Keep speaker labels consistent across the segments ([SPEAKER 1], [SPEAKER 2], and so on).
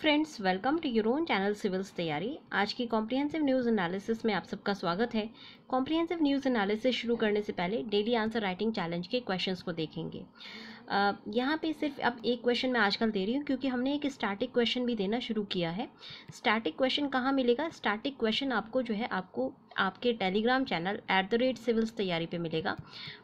[SPEAKER 1] friends welcome to यूरोन own channel civils तैयारी आज की कॉम्प्रिहेंसिव न्यूज़ एनालिसिस में आप सबका स्वागत है कॉम्प्रिहेंसिव न्यूज़ एनालिसिस शुरू करने से पहले डेली आंसर राइटिंग चैलेंज के क्वेश्चंस को देखेंगे यहाँ पे सिर्फ अब एक क्वेश्चन मैं आजकल दे रही हूँ क्योंकि हमने एक स्टैटिक क्वेश्चन भी देना शुरू किया है स्टैटिक क्वेश्चन कहाँ मिलेगा स्टैटिक क्वेश्चन आपको जो है आपको आपके Telegram channel at the rate civils तैयारी पे मिलेगा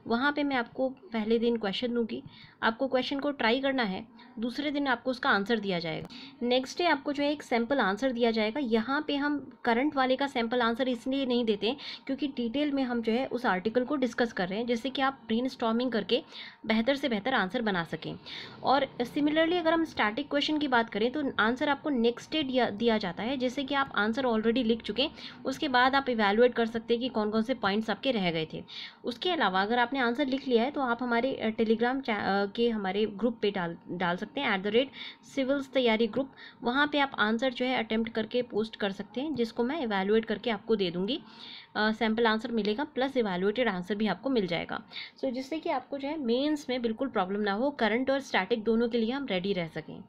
[SPEAKER 1] वहाँ पे मैं आपको पहले दिन क्वेश्चन दूंगी आपको क्वेश्चन को ट्राई करना है दूसरे दिन आपको उसका आंसर दिया जाएगा नेक्स्ट डे आपको जो है एक सैम्पल आंसर दिया जाएगा यहाँ पे हम करंट वाले का सैम्पल आंसर इसलिए नहीं देते क्योंकि डिटेल में हम जो है उस आर्टिकल को डिस्कस कर रहे हैं जिससे कि आप ब्रेन करके बेहतर से बेहतर आंसर बना सकें और सिमिलरली अगर हम स्टैटिक क्वेश्चन की बात करें तो आंसर आपको नेक्स्ट डे दिया जाता है जैसे कि आप आंसर ऑलरेडी लिख चुके उसके बाद आप इवेल्यू इवेलुएट कर सकते हैं कि कौन कौन से पॉइंट्स आपके रह गए थे उसके अलावा अगर आपने आंसर लिख लिया है तो आप हमारे टेलीग्राम के हमारे ग्रुप पे डाल डाल सकते हैं एट द रेट सिविल्स तैयारी ग्रुप वहाँ पर आप आंसर जो है अटैम्प्ट करके पोस्ट कर सकते हैं जिसको मैं इवेलुएट करके आपको दे दूँगी सैम्पल आंसर मिलेगा प्लस इवेलुएटेड आंसर भी आपको मिल जाएगा सो so, जिससे कि आपको जो है मेंस में बिल्कुल प्रॉब्लम ना हो करंट और स्टैटिक दोनों के लिए हम रेडी रह सकें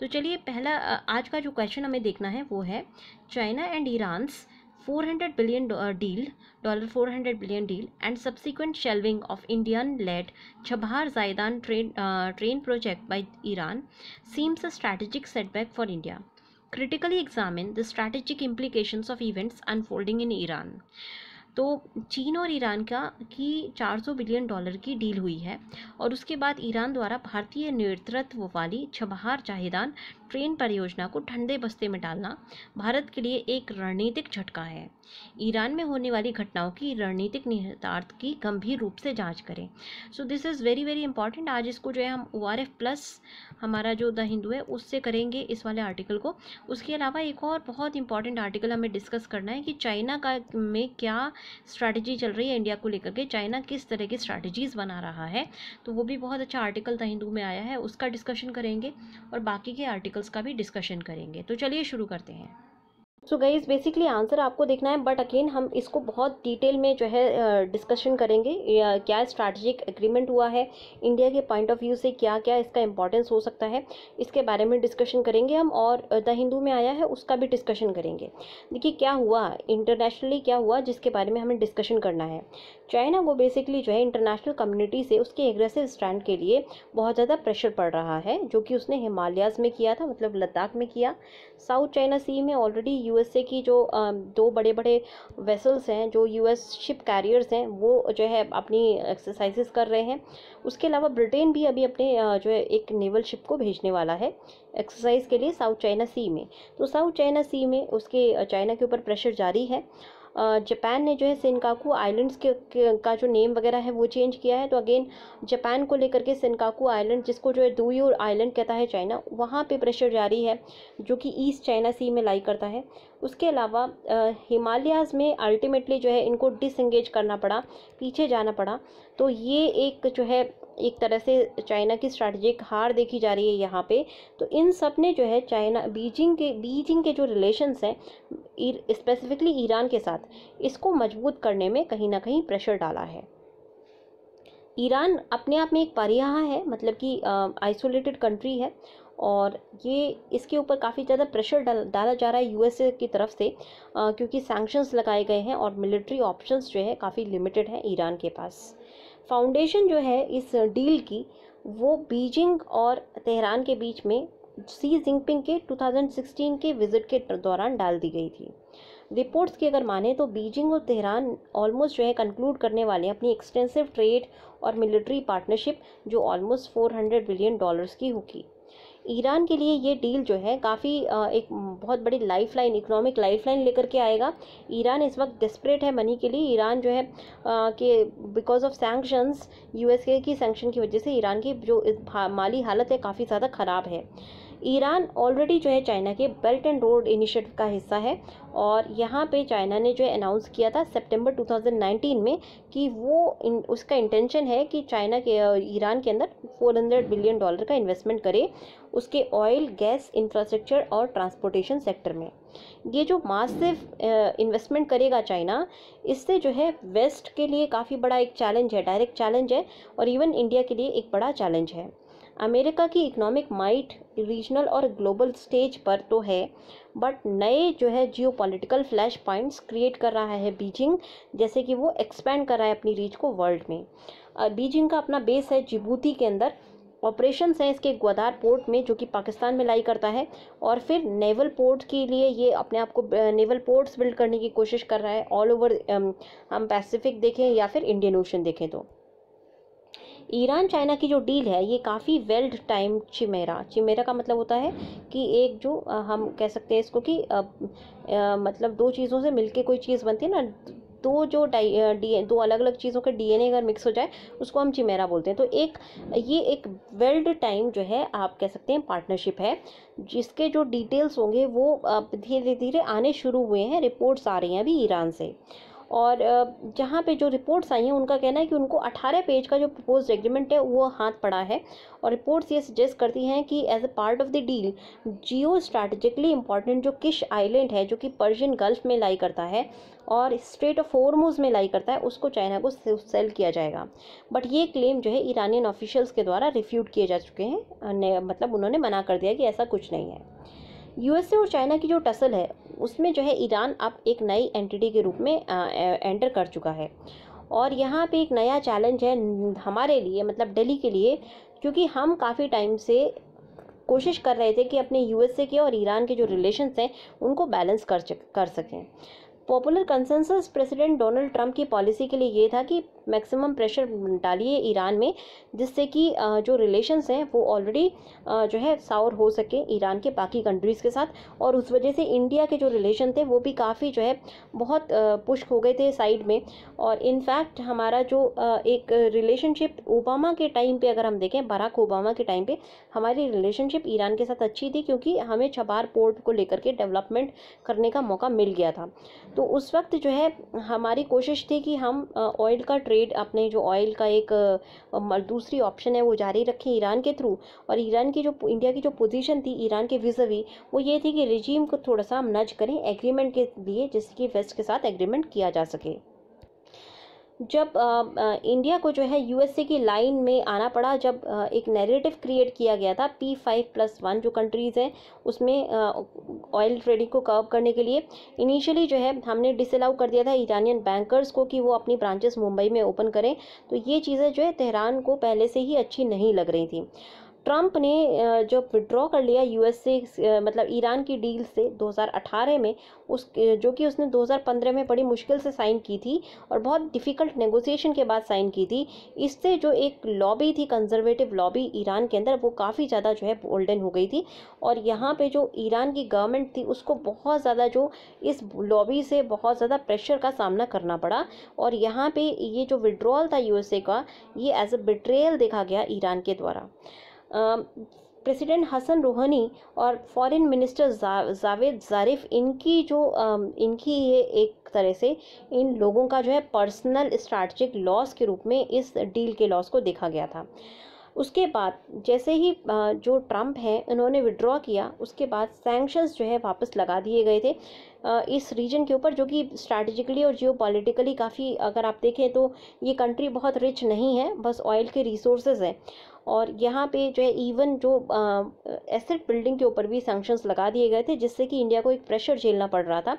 [SPEAKER 1] तो चलिए पहला आज का जो क्वेश्चन हमें देखना है वो है China and Iran's 400 billion deal dollar 400 billion deal and subsequent shelving of indian led chabahar zaidan train uh, train project by iran seems a strategic setback for india critically examine the strategic implications of events unfolding in iran तो चीन और Iran का की 400 billion dollar की deal हुई है और उसके बाद ईरान द्वारा भारतीय नेतृत्व वाली छबहार जाहिदान ट्रेन परियोजना को ठंडे बस्ते में डालना भारत के लिए एक रणनीतिक झटका है ईरान में होने वाली घटनाओं की रणनीतिक निहितार्थ की गंभीर रूप से जांच करें so this is very very important आज इसको जो है हम ओ प्लस हमारा जो द हिंदू है उससे करेंगे इस वाले आर्टिकल को उसके अलावा एक और बहुत इंपॉर्टेंट आर्टिकल हमें डिस्कस करना है कि चाइना का में क्या स्ट्रैटेजी चल रही है इंडिया को लेकर के चाइना किस तरह की स्ट्रैटेजीज़ बना रहा है तो वो भी बहुत अच्छा आर्टिकल द हिंदू में आया है उसका डिस्कशन करेंगे और बाकी के आर्टिकल आर्टिकल्स का भी डिस्कशन करेंगे तो चलिए शुरू करते हैं सो गाइज बेसिकली आंसर आपको देखना है बट अगेन हम इसको बहुत डिटेल में जो है डिस्कशन uh, करेंगे uh, क्या स्ट्रैटेजिक एग्रीमेंट हुआ है इंडिया के पॉइंट ऑफ व्यू से क्या क्या इसका इंपॉर्टेंस हो सकता है इसके बारे में डिस्कशन करेंगे हम और द हिंदू में आया है उसका भी डिस्कशन करेंगे देखिए क्या हुआ इंटरनेशनली क्या हुआ जिसके बारे में हमें डिस्कशन करना है चाइना वो बेसिकली जो है इंटरनेशनल कम्युनिटी से उसके एग्रेसिव स्टैंड के लिए बहुत ज़्यादा प्रेशर पड़ रहा है जो कि उसने हिमालयाज़ में किया था मतलब लद्दाख में किया साउथ चाइना सी में ऑलरेडी यूएसए की जो दो बड़े बड़े वेसल्स हैं जो यूएस शिप कैरियर्स हैं वो जो है अपनी एक्सरसाइजेस कर रहे हैं उसके अलावा ब्रिटेन भी अभी अपने जो है एक नेवल शिप को भेजने वाला है एक्सरसाइज के लिए साउथ चाइना सी में तो साउथ चाइना सी में उसके चाइना के ऊपर प्रेशर जारी है जापान ने जो है सिनकाकू आइलैंड्स के, का जो नेम वगैरह है वो चेंज किया है तो अगेन जापान को लेकर के सिनकाकू आइलैंड जिसको जो है और आइलैंड कहता है चाइना वहाँ पे प्रेशर जारी है जो कि ईस्ट चाइना सी में लाई करता है उसके अलावा हिमालयाज़ में अल्टीमेटली जो है इनको डिसंगेज करना पड़ा पीछे जाना पड़ा तो ये एक जो है एक तरह से चाइना की स्ट्रैटेजिक हार देखी जा रही है यहाँ पे तो इन सब ने जो है चाइना बीजिंग के बीजिंग के जो रिलेशंस हैं स्पेसिफिकली ईरान के साथ इसको मजबूत करने में कहीं ना कहीं प्रेशर डाला है ईरान अपने आप में एक परिया है मतलब कि आइसोलेटेड कंट्री है और ये इसके ऊपर काफ़ी ज़्यादा प्रेशर डाल, डाला जा रहा है यूएसए की तरफ से आ, क्योंकि सैंक्शंस लगाए गए हैं और मिलिट्री ऑप्शंस जो है काफ़ी लिमिटेड हैं ईरान के पास फाउंडेशन जो है इस डील की वो बीजिंग और तेहरान के बीच में सी जिंगपिंग के 2016 के विजिट के दौरान डाल दी गई थी रिपोर्ट्स की अगर माने तो बीजिंग और तेहरान ऑलमोस्ट जो है कंक्लूड करने वाले हैं अपनी एक्सटेंसिव ट्रेड और मिलिट्री पार्टनरशिप जो ऑलमोस्ट 400 बिलियन डॉलर्स की होगी ईरान के लिए ये डील जो है काफ़ी एक बहुत बड़ी life line economic life line लेकर के आएगा ईरान इस वक्त डिस्परेट है मनी के लिए ईरान जो है कि बिकॉज ऑफ सेंक्शंस यूएसए की सेंक्शन की वजह से ईरान की जो माली हालत है काफ़ी ज़्यादा ख़राब है ईरान ऑलरेडी जो है चाइना के बेल्ट एंड रोड इनिशिएटिव का हिस्सा है और यहाँ पे चाइना ने जो है अनाउंस किया था सितंबर 2019 में कि वो इन, उसका इंटेंशन है कि चाइना के ईरान के अंदर 400 बिलियन डॉलर का इन्वेस्टमेंट करे उसके ऑयल गैस इंफ्रास्ट्रक्चर और ट्रांसपोर्टेशन सेक्टर में ये जो मासिव इन्वेस्टमेंट करेगा चाइना इससे जो है वेस्ट के लिए काफ़ी बड़ा एक चैलेंज है डायरेक्ट चैलेंज है और इवन इंडिया के लिए एक बड़ा चैलेंज है अमेरिका की इकोनॉमिक माइट रीजनल और ग्लोबल स्टेज पर तो है बट नए जो है geopolitical flash points create कर रहा है बीजिंग जैसे कि वो एक्सपैंड कर रहा है अपनी रीच को वर्ल्ड में बीजिंग का अपना बेस है जिबूती के अंदर ऑपरेशन हैं इसके ग्वादार पोर्ट में जो कि पाकिस्तान में लाई करता है और फिर नेवल पोर्ट के लिए ये अपने आप को नेवल पोर्ट्स बिल्ड करने की कोशिश कर रहा है ऑल ओवर हम पैसिफिक देखें या फिर इंडियन ओशन देखें तो ईरान चाइना की जो डील है ये काफ़ी वेल्ड टाइम चिमेरा चिमेरा का मतलब होता है कि एक जो हम कह सकते हैं इसको कि मतलब दो चीज़ों से मिलके कोई चीज़ बनती है ना दो जो डी दो अलग अलग चीज़ों के डीएनए अगर मिक्स हो जाए उसको हम चिमेरा बोलते हैं तो एक ये एक वेल्ड टाइम जो है आप कह सकते हैं पार्टनरशिप है जिसके जो डिटेल्स होंगे वो धीरे धीरे आने शुरू हुए हैं रिपोर्ट्स आ रही हैं अभी ईरान से और जहाँ पे जो रिपोर्ट्स आई हैं उनका कहना है कि उनको 18 पेज का जो प्रपोज एग्रीमेंट है वो हाथ पड़ा है और रिपोर्ट्स ये सजेस्ट करती हैं कि as a part of the deal geostrategically important जो किश आइलैंड है जो कि पर्शियन गल्फ में लाई करता है और स्ट्रेट ऑफ फोरमोज में लाई करता है उसको चाइना को सेल किया जाएगा बट ये क्लेम जो है ईरानियन ऑफिशियल्स के द्वारा रिफ्यूट किए जा चुके हैं मतलब उन्होंने मना कर दिया कि ऐसा कुछ नहीं है यूएसए और चाइना की जो टसल है उसमें जो है ईरान अब एक नई एंटिटी के रूप में आ, एंटर कर चुका है और यहाँ पे एक नया चैलेंज है हमारे लिए मतलब दिल्ली के लिए क्योंकि हम काफ़ी टाइम से कोशिश कर रहे थे कि अपने यूएसए के और ईरान के जो रिलेशंस हैं उनको बैलेंस कर कर सकें popular consensus president Donald Trump की पॉलिसी के लिए ये था कि मैक्सिमम प्रेशर डालिए ईरान में जिससे कि जो रिलेशंस हैं वो ऑलरेडी जो है सावर हो सके ईरान के बाकी कंट्रीज़ के साथ और उस वजह से इंडिया के जो रिलेशन थे वो भी काफ़ी जो है बहुत पुश हो गए थे साइड में और इनफैक्ट हमारा जो एक रिलेशनशिप ओबामा के टाइम पे अगर हम देखें बराक ओबामा के टाइम पे हमारी रिलेशनशिप ईरान के साथ अच्छी थी क्योंकि हमें छबार पोर्ट को लेकर के डेवलपमेंट करने का मौका मिल गया था तो उस वक्त जो है हमारी कोशिश थी कि हम ऑयल का ट्रेड अपने जो ऑयल का एक दूसरी ऑप्शन है वो जारी रखें ईरान के थ्रू और ईरान की जो इंडिया की जो पोजीशन थी ईरान के विजवी वो ये थी कि रिजीम को थोड़ा सा हम नज करें एग्रीमेंट के लिए जिससे कि वेस्ट के साथ एग्रीमेंट किया जा सके जब आ, इंडिया को जो है यूएसए की लाइन में आना पड़ा जब आ, एक नैरेटिव क्रिएट किया गया था पी फाइव प्लस वन जो कंट्रीज़ हैं उसमें ऑयल ट्रेडिंग को कर्व करने के लिए इनिशियली जो है हमने डिसअलाउ कर दिया था ईरानियन बैंकर्स को कि वो अपनी ब्रांचेस मुंबई में ओपन करें तो ये चीज़ें जो है तेहरान को पहले से ही अच्छी नहीं लग रही थी ट्रंप ने जो विड्रॉ कर लिया यूएस से मतलब ईरान की डील से 2018 में उस जो कि उसने 2015 में बड़ी मुश्किल से साइन की थी और बहुत डिफ़िकल्ट नेगोशिएशन के बाद साइन की थी इससे जो एक लॉबी थी कंजर्वेटिव लॉबी ईरान के अंदर वो काफ़ी ज़्यादा जो है बोल्डन हो गई थी और यहाँ पर जो ईरान की गवर्नमेंट थी उसको बहुत ज़्यादा जो इस लॉबी से बहुत ज़्यादा प्रेशर का सामना करना पड़ा और यहाँ पे ये जो विड्रॉल था यू का ये एज अ बिट्रेयल देखा गया ईरान के द्वारा प्रेसिडेंट हसन रूहानी और फॉरेन मिनिस्टर जा, जावेद जारिफ इनकी जो इनकी ये एक तरह से इन लोगों का जो है पर्सनल स्ट्रैटिक लॉस के रूप में इस डील के लॉस को देखा गया था उसके बाद जैसे ही जो ट्रम्प है उन्होंने विड्रॉ किया उसके बाद सैंक्शंस जो है वापस लगा दिए गए थे इस रीजन के ऊपर जो कि स्ट्रैटेजिकली और जियो काफ़ी अगर आप देखें तो ये कंट्री बहुत रिच नहीं है बस ऑयल के रिसोर्सेज हैं और यहाँ पे जो है इवन जो एसेट बिल्डिंग के ऊपर भी सेंक्शंस लगा दिए गए थे जिससे कि इंडिया को एक प्रेशर झेलना पड़ रहा था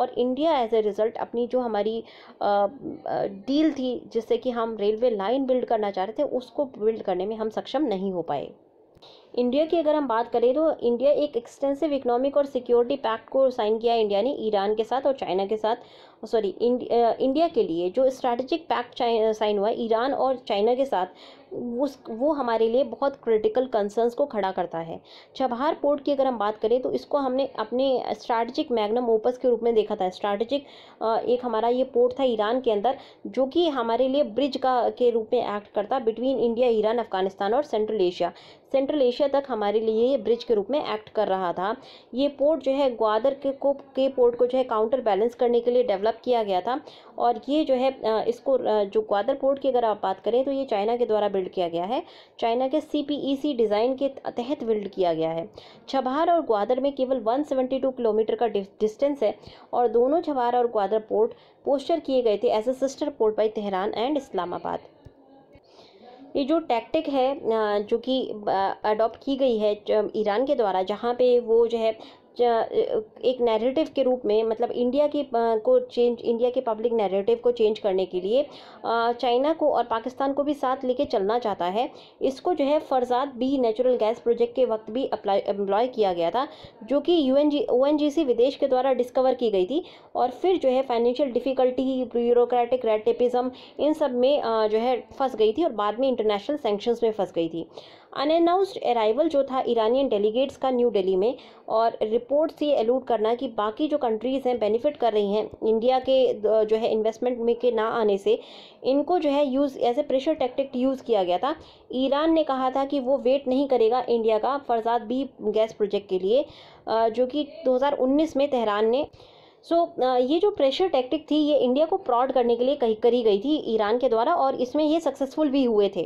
[SPEAKER 1] और इंडिया एज ए रिज़ल्ट अपनी जो हमारी आ, डील थी जिससे कि हम रेलवे लाइन बिल्ड करना चाह रहे थे उसको बिल्ड करने में हम सक्षम नहीं हो पाए इंडिया की अगर हम बात करें तो इंडिया एक एक्सटेंसिव इकोनॉमिक और सिक्योरिटी पैक्ट को साइन किया है इंडिया ने ईरान के साथ और चाइना के साथ सॉरी इंडिया के लिए जो स्ट्रैटेजिक पैक्ट साइन हुआ ईरान और चाइना के साथ उस वो हमारे लिए बहुत क्रिटिकल कंसर्न्स को खड़ा करता है चबहार पोर्ट की अगर हम बात करें तो इसको हमने अपने स्ट्रैटेजिक मैग्नम ओपस के रूप में देखा था स्ट्रैटेजिक एक हमारा ये पोर्ट था ईरान के अंदर जो कि हमारे लिए ब्रिज का के रूप में एक्ट करता बिटवीन इंडिया ईरान अफगानिस्तान और Central Asia Central Asia Asia तक हमारे लिए ये ब्रिज के रूप में एक्ट कर रहा था ये पोर्ट जो है ग्वादर के को के पोर्ट को जो है काउंटर बैलेंस करने के लिए डेवलप किया गया था और ये जो है इसको जो ग्वादर पोर्ट की अगर आप बात करें तो ये चाइना के द्वारा बिल्ड किया गया है चाइना के सी डिज़ाइन e के तहत बिल्ड किया गया है छबहार और ग्वादर में केवल वन किलोमीटर का डिस्टेंस है और दोनों छबहार और ग्वादर पोर्ट पोस्टर किए गए थे as a sister port by Tehran and Islamabad ये जो टैक्टिक है जो कि अडॉप्ट की गई है ईरान के द्वारा जहाँ पे वो जो है एक नैरेटिव के रूप में मतलब इंडिया की को चेंज इंडिया के पब्लिक नैरेटिव को चेंज करने के लिए चाइना को और पाकिस्तान को भी साथ लेके चलना चाहता है इसको जो है Farzad B natural gas project के वक्त भी अप्लाई एम्प्लॉय किया गया था जो कि यू एन विदेश के द्वारा डिस्कवर की गई थी और फिर जो है फाइनेंशियल डिफ़िकल्टी ब्यूरोक्रेटिक रेड इन सब में जो है फंस गई थी और बाद में इंटरनेशनल सेंक्शंस में फंस गई थी अनअनाउंस्ड अराइवल जो था ईरानियन डेलीगेट्स का न्यू दिल्ली में और रिपोर्ट से एलूड करना कि बाकी जो कंट्रीज़ हैं बेनिफिट कर रही हैं इंडिया के जो है इन्वेस्टमेंट में के ना आने से इनको जो है use as a pressure tactic use किया गया था ईरान ने कहा था कि वो वेट नहीं करेगा इंडिया का फर्जाद बी गैस प्रोजेक्ट के लिए जो कि 2019 में तेहरान ने सो so, ये जो प्रेशर टैक्टिक थी ये इंडिया को प्रॉड करने के लिए कही करी गई थी ईरान के द्वारा और इसमें ये सक्सेसफुल भी हुए थे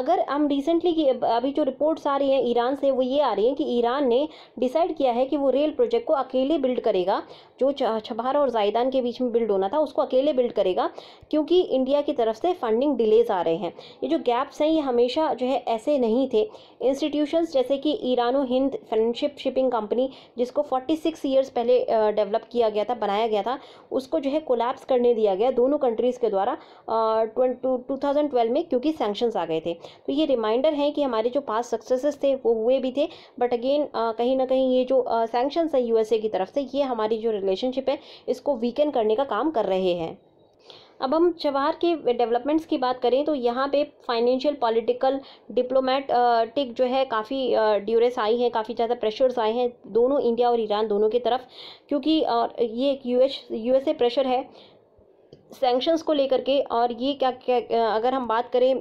[SPEAKER 1] अगर हम रिसेंटली की अभी जो रिपोर्ट्स आ रही हैं ईरान से वो ये आ रही हैं कि ईरान ने डिसाइड किया है कि वो रेल प्रोजेक्ट को अकेले बिल्ड करेगा जो छबहार और जायदान के बीच में बिल्ड होना था उसको अकेले बिल्ड करेगा क्योंकि इंडिया की तरफ से फंडिंग डिलेज आ रहे हैं ये जो गैप्स हैं ये हमेशा जो है ऐसे नहीं थे इंस्टीट्यूशंस जैसे कि Irano Hind friendship shipping company जिसको 46 ईयर्स पहले डेवलप किया गया था बनाया गया था उसको जो है कोलैप्स करने दिया गया दोनों कंट्रीज़ के द्वारा टू थाउजेंड ट्वेल्व में क्योंकि सैंक्शंस आ गए थे तो ये रिमाइंडर है कि हमारे जो पास सक्सेसेस थे वो हुए भी थे बट अगेन कहीं ना कहीं ये जो सैक्शन है यूएसए की तरफ से ये हमारी जो रिलेशनशिप है इसको वीकेंड करने का काम कर रहे हैं अब हम जवाहर के डेवलपमेंट्स की बात करें तो यहाँ पे फाइनेंशियल पॉलिटिकल डिप्लोमेटिक जो है काफ़ी ड्यूरेस आई हैं काफ़ी ज़्यादा प्रेशर्स आए हैं दोनों इंडिया और ईरान दोनों की तरफ क्योंकि ये एक यूएस यूएसए प्रेशर है सेंक्शंस को लेकर के और ये क्या, क्या अगर हम बात करें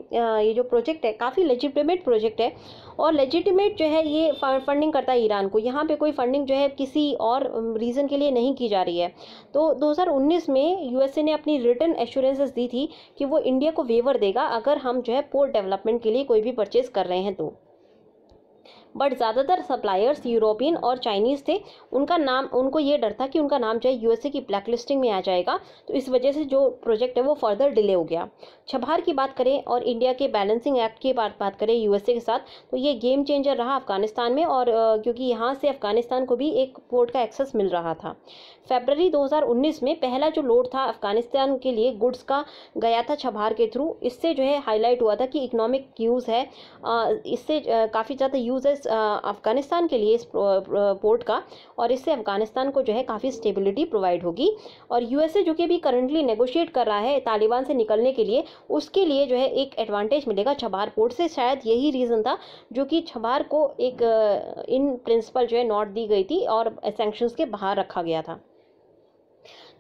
[SPEAKER 1] ये जो प्रोजेक्ट है काफ़ी लेजिटिमेट प्रोजेक्ट है और लेजिटिमेट जो है ये फंडिंग करता है ईरान को यहाँ पे कोई फंडिंग जो है किसी और रीज़न के लिए नहीं की जा रही है तो 2019 में यूएसए ने अपनी रिटर्न एश्योरेंसेस दी थी कि वो इंडिया को वेवर देगा अगर हम जो है पोर्ट डेवलपमेंट के लिए कोई भी परचेज़ कर रहे हैं तो बट ज़्यादातर सप्लायर्स यूरोपियन और चाइनीज़ थे उनका नाम उनको ये डर था कि उनका नाम जो है यू की ब्लैक लिस्टिंग में आ जाएगा तो इस वजह से जो प्रोजेक्ट है वो फर्दर डिले हो गया छबार की बात करें और इंडिया के बैलेंसिंग एक्ट की बात बात करें यू के साथ तो ये गेम चेंजर रहा अफगानिस्तान में और क्योंकि यहाँ से अफगानिस्तान को भी एक पोर्ट का एक्सेस मिल रहा था फेबररी 2019 में पहला जो लोड था अफगानिस्तान के लिए गुड्स का गया था छबार के थ्रू इससे जो है हाईलाइट हुआ था कि इकोनॉमिक यूज़ है इससे काफ़ी ज़्यादा यूज़ है अफ़गानिस्तान के लिए इस पोर्ट का और इससे अफ़गानिस्तान को जो है काफ़ी स्टेबिलिटी प्रोवाइड होगी और यूएसए जो कि अभी करंटली नेगोशिएट कर रहा है तालिबान से निकलने के लिए उसके लिए जो है एक एडवांटेज मिलेगा छबार पोर्ट से शायद यही रीज़न था जो कि छबार को एक इन प्रिंसिपल जो है नोट दी गई थी और सेंक्शंस के बाहर रखा गया था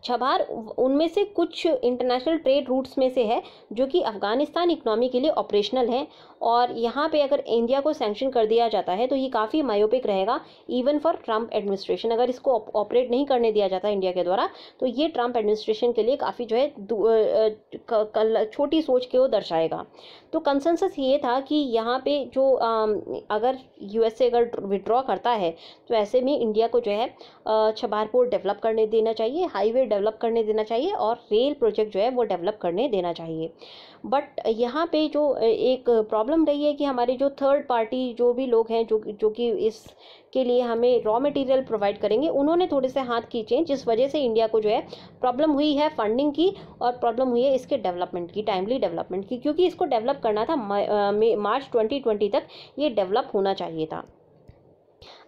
[SPEAKER 1] छबार उनमें से कुछ इंटरनेशनल ट्रेड रूट्स में से है जो कि अफ़गानिस्तान इकनॉमी के लिए ऑपरेशनल है और यहाँ पे अगर इंडिया को सैंक्शन कर दिया जाता है तो ये काफ़ी मायोपिक रहेगा इवन फॉर ट्रंप एडमिनिस्ट्रेशन अगर इसको ऑपरेट नहीं करने दिया जाता इंडिया के द्वारा तो ये ट्रंप एडमिनिस्ट्रेशन के लिए काफ़ी जो है छोटी सोच के वो दर्शाएगा तो कंसेंसस ये था कि यहाँ पे जो अगर यूएसए अगर विड्रॉ करता है तो ऐसे में इंडिया को जो है छबारपुर डेवलप करने देना चाहिए हाईवे डेवलप करने देना चाहिए और रेल प्रोजेक्ट जो है वो डेवलप करने देना चाहिए बट यहाँ पे जो एक प्रॉब्लम रही है कि हमारे जो थर्ड पार्टी जो भी लोग हैं जो जो कि इस के लिए हमें रॉ मटेरियल प्रोवाइड करेंगे उन्होंने थोड़े से हाथ खींचे जिस वजह से इंडिया को जो है प्रॉब्लम हुई है फंडिंग की और प्रॉब्लम हुई है इसके डेवलपमेंट की टाइमली डेवलपमेंट की क्योंकि इसको डेवलप करना था मार्च ट्वेंटी तक ये डेवलप होना चाहिए था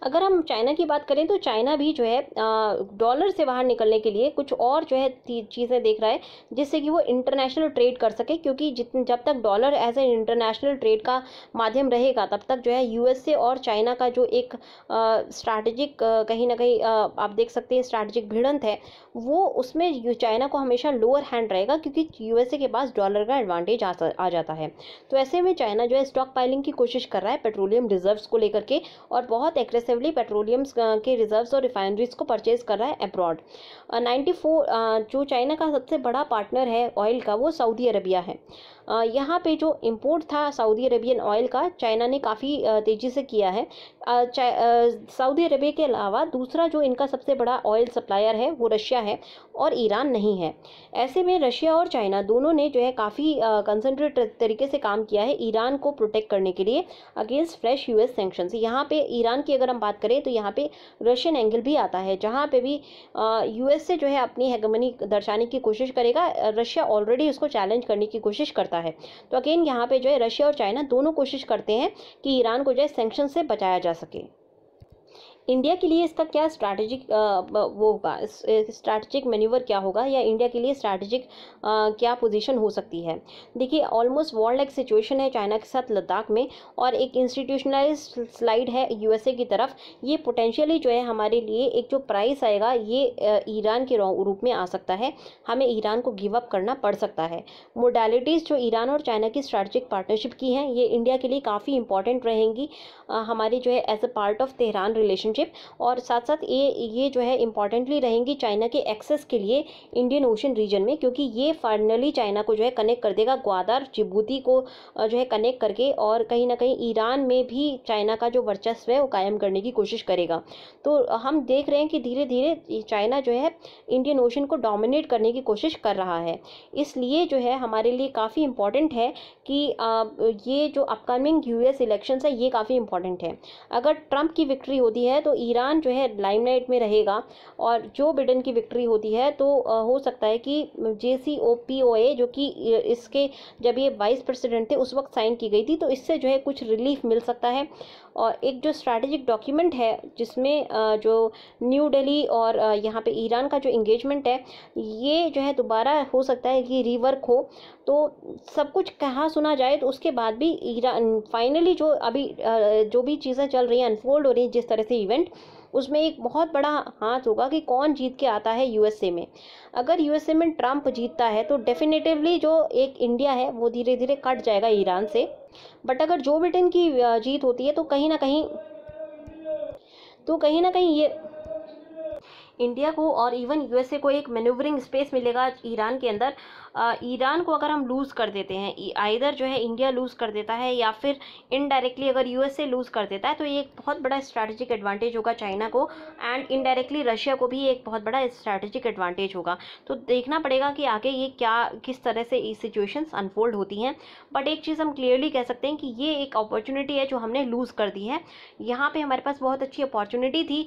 [SPEAKER 1] अगर हम चाइना की बात करें तो चाइना भी जो है डॉलर से बाहर निकलने के लिए कुछ और जो है चीज़ें देख रहा है जिससे कि वो इंटरनेशनल ट्रेड कर सके क्योंकि जितने जब तक dollar as a international trade का माध्यम रहेगा तब तक जो है यूएसए और चाइना का जो एक स्ट्रैटेजिक कहीं ना कहीं आप देख सकते हैं स्ट्रैटेजिक भिड़ंत है वो उसमें चाइना को हमेशा लोअर हैंड रहेगा क्योंकि यूएसए के पास डॉलर का एडवांटेज आ जाता है तो ऐसे में चाइना जो है स्टॉक पाइलिंग की कोशिश कर रहा है पेट्रोलियम रिजर्व्स को लेकर के और बहुत एग्रेसिव एक्सटेंसिवली पेट्रोलियम uh, के रिजर्व्स और रिफाइनरीज को परचेज कर रहा है अब्रॉड नाइन्टी uh, uh, जो चाइना का सबसे बड़ा पार्टनर है ऑयल का वो सऊदी अरबिया है यहाँ पे जो इम्पोर्ट था सऊदी अरेबियन ऑयल का चाइना ने काफ़ी तेज़ी से किया है सऊदी अरबिया के अलावा दूसरा जो इनका सबसे बड़ा ऑयल सप्लायर है वो रशिया है और ईरान नहीं है ऐसे में रशिया और चाइना दोनों ने जो है काफ़ी कंसनट्रेट तरीके से काम किया है ईरान को प्रोटेक्ट करने के लिए अगेंस्ट फ्रेश यूएस सेंक्शन यहाँ पे ईरान की अगर हम बात करें तो यहाँ पे रशियन एंगल भी आता है जहाँ पे भी यूएसए जो है अपनी हेगमनी दर्शाने की कोशिश करेगा रशिया ऑलरेडी उसको चैलेंज करने की कोशिश करता है तो अगेन यहाँ पे जो है रशिया और चाइना दोनों कोशिश करते हैं कि ईरान को जो है सेंक्शन से बचाया जा सके इंडिया के लिए इसका क्या स्ट्रैटेजिक वो होगा स्ट्रैटेजिक मेन्यूवर क्या होगा या इंडिया के लिए स्ट्रैटेजिक क्या पोजीशन हो सकती है देखिए ऑलमोस्ट वर्ल्ड एक सिचुएशन है चाइना के साथ लद्दाख में और एक इंस्टीट्यूशनलाइज स्लाइड है यूएसए की तरफ ये पोटेंशियली जो है हमारे लिए एक जो प्राइस आएगा ये ईरान के रूप में आ सकता है हमें ईरान को गिव अप करना पड़ सकता है मोडालिटीज़ जो ईरान और चाइना की स्ट्रैटेजिक पार्टनरशिप की हैं ये इंडिया के लिए काफ़ी इंपॉर्टेंट रहेंगी हमारी जो है as a part of Tehran relationship relationship और साथ साथ ये ये जो है इंपॉर्टेंटली रहेंगी चाइना के एक्सेस के लिए इंडियन ओशन रीजन में क्योंकि ये फाइनली चाइना को जो है कनेक्ट कर देगा ग्वादार जिबूती को जो है कनेक्ट करके और कहीं ना कहीं ईरान में भी चाइना का जो वर्चस्व है वो कायम करने की कोशिश करेगा तो हम देख रहे हैं कि धीरे धीरे चाइना जो है इंडियन ओशन को डोमिनेट करने की कोशिश कर रहा है इसलिए जो है हमारे लिए काफ़ी इंपॉर्टेंट है कि ये जो अपकमिंग यूएस इलेक्शंस है ये काफ़ी इंपॉर्टेंट है अगर ट्रंप की विक्ट्री होती है है तो ईरान जो है लाइमलाइट में रहेगा और जो ब्रिटेन की विक्ट्री होती है तो हो सकता है कि जे जो कि इसके जब ये वाइस प्रेसिडेंट थे उस वक्त साइन की गई थी तो इससे जो है कुछ रिलीफ मिल सकता है और एक जो स्ट्रैटेजिक डॉक्यूमेंट है जिसमें जो न्यू दिल्ली और यहाँ पे ईरान का जो इंगेजमेंट है ये जो है दोबारा हो सकता है कि रिवर्क हो तो सब कुछ कहा सुना जाए तो उसके बाद भी ईरान फाइनली जो अभी जो भी चीज़ें चल रही हैं अनफोल्ड हो रही हैं जिस तरह से इवेंट उसमें एक बहुत बड़ा हाथ होगा कि कौन जीत के आता है यूएसए में अगर यूएसए में ट्रंप जीतता है तो डेफिनेटिवली जो एक इंडिया है वो धीरे धीरे कट जाएगा ईरान से बट अगर जो ब्रिटेन की जीत होती है तो कहीं ना कहीं तो कहीं ना कहीं ये इंडिया को और इवन यूएसए को एक मैन्यूवरिंग स्पेस मिलेगा ईरान के अंदर ईरान को अगर हम लूज़ कर देते हैं आइधर जो है इंडिया लूज़ कर देता है या फिर इनडायरेक्टली अगर यूएसए लूज़ कर देता है तो ये एक बहुत बड़ा स्ट्रैटेजिक एडवांटेज होगा चाइना को एंड इनडायरेक्टली रशिया को भी एक बहुत बड़ा स्ट्रैटेजिक एडवांटेज होगा तो देखना पड़ेगा कि आगे ये क्या किस तरह से ये सिचुएशंस अनफोल्ड होती हैं बट एक चीज़ हम क्लियरली कह सकते हैं कि ये एक अपॉर्चुनिटी है जो हमने लूज़ कर दी है यहाँ पे हमारे पास बहुत अच्छी अपॉर्चुनिटी थी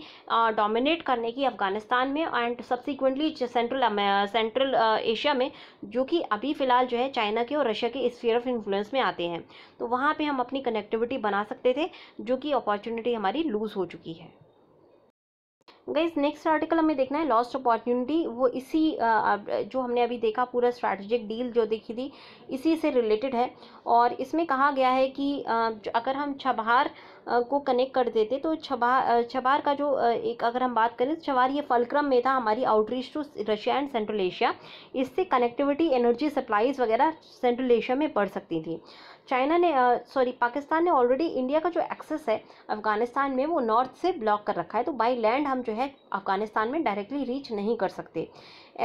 [SPEAKER 1] डोमिनेट करने की अफ़गानिस्तान में and subsequently central central Asia में जो कि अभी फ़िलहाल जो है चाइना के और रशिया के स्फीयर ऑफ इन्फ्लुएंस में आते हैं तो वहाँ पे हम अपनी कनेक्टिविटी बना सकते थे जो कि अपॉर्चुनिटी हमारी लूज़ हो चुकी है गई नेक्स्ट आर्टिकल हमें देखना है लॉस्ट अपॉर्चुनिटी वो इसी जो हमने अभी देखा पूरा स्ट्रैटेजिक डील जो देखी थी इसी से रिलेटेड है और इसमें कहा गया है कि अगर हम छबार को कनेक्ट कर देते तो छबार छबार का जो एक अगर हम बात करें तो छबार ये फलक्रम में था हमारी outreach to Russia and Central Asia इससे कनेक्टिविटी एनर्जी सप्लाईज वगैरह सेंट्रल एशिया में बढ़ सकती थी चाइना ने सॉरी पाकिस्तान ने ऑलरेडी इंडिया का जो एक्सेस है अफगानिस्तान में वो नॉर्थ से ब्लॉक कर रखा है तो बाई लैंड हम जो है अफगानिस्तान में डायरेक्टली रीच नहीं कर सकते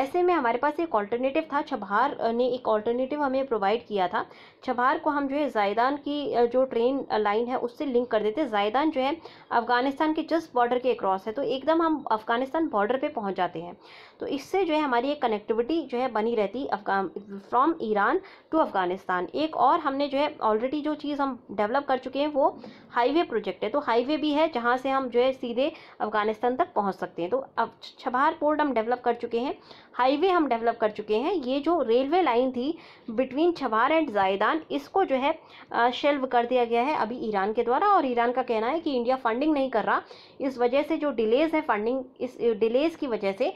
[SPEAKER 1] ऐसे में हमारे पास एक ऑल्टरनेटिव था छबार ने एक ऑल्टरनेटिव हमें प्रोवाइड किया था छबार सोमवार को हम जो है जायदान की जो ट्रेन लाइन है उससे लिंक कर देते जायदान जो है अफगानिस्तान के जस्ट बॉर्डर के क्रॉस है तो एकदम हम अफगानिस्तान बॉर्डर पर पहुँच जाते हैं तो इससे जो है हमारी एक कनेक्टिविटी जो है बनी रहती Afghan from Iran to Afghanistan एक और हमने जो है ऑलरेडी जो चीज़ हम डेवलप कर चुके हैं वो हाईवे प्रोजेक्ट है तो हाईवे भी है जहाँ से हम जो है सीधे अफगानिस्तान तक पहुँच सकते हैं तो अब छबार पोर्ट हम डेवलप कर चुके हैं हाईवे हम डेवलप कर चुके हैं ये जो रेलवे लाइन थी बिटवीन छवार एंड जायदान इसको जो है शेल्व कर दिया गया है अभी ईरान के द्वारा और ईरान का कहना है कि इंडिया फंडिंग नहीं कर रहा इस वजह से जो डिलेज़ है फंडिंग इस डिलेज़ की वजह से